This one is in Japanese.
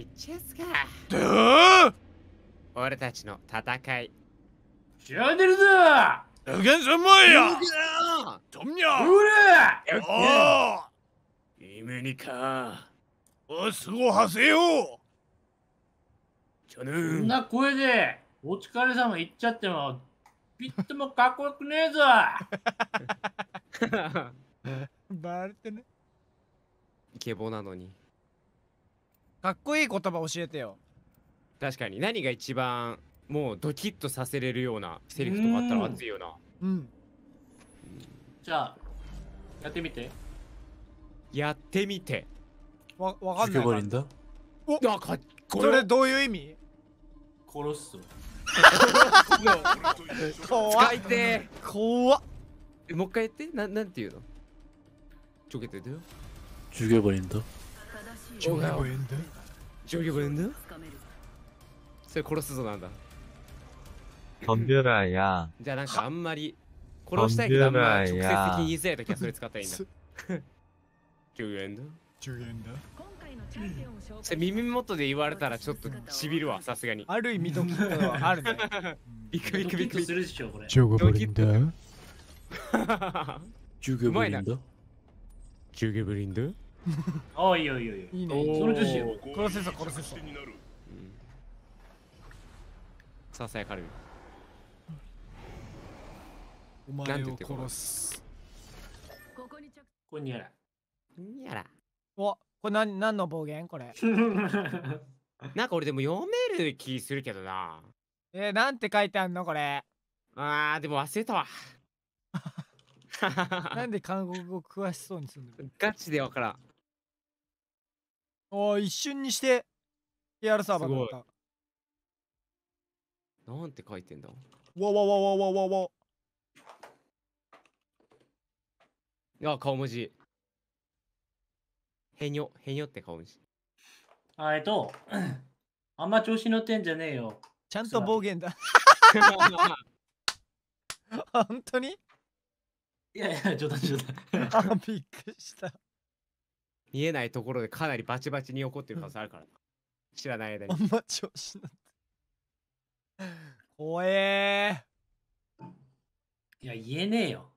行っちゃすか。だ俺たちの戦い。知らねるぞ無限三昧やとんにゃうれおー夢にか。おすごはせよそんな声で、お疲れ様言っちゃっても、ピッともかっこよくねえぞバレてね。イケボなのに。かっこいい言葉教えてよ確かに何が一番もうドキッとさせれるようなセリフとかあったら熱いよなうんじゃあやってみてやってみてわわかんないんだおあかっこれどういう意味殺すぞ 怖いて怖っもう一回やってななんて言うのちょけててよ죽여버린다上下部円だ上下部円だそれ殺すぞなんだ덤벼라야じゃなんかあんまり殺したいけどあんま直接的に言いづらい時使ったらいいんだ10円だ10それ耳元で言われたらちょっとしびるわさすがにある意味ドキッとあるねビクビクビクするでしょこれ15ブリンダー15ブリンダーああ、いいよいいよいいね。その女子殺せそう殺せそう。ささやかれる。お前を殺す。ここに着。こにやら。にやら。お、これ何何の暴言これ。なんか俺でも読める気するけどな。えー、なんて書いてあんのこれ。あー、でも忘れたわ。なんで韓国語詳しそうにするのガチでわからん。お一瞬にして PR サーバーだったなんて書いてんだわわわわわわわあ顔文字へにょへにょって顔文字あえっと あんま調子乗ってんじゃねえよちゃんと暴言だ 本当にいやいや冗談冗談あびっくりした見えないところでかなりバチバチに怒ってる可能性あるから知らない間にあんま調子なって怖えー、いや言えねえよ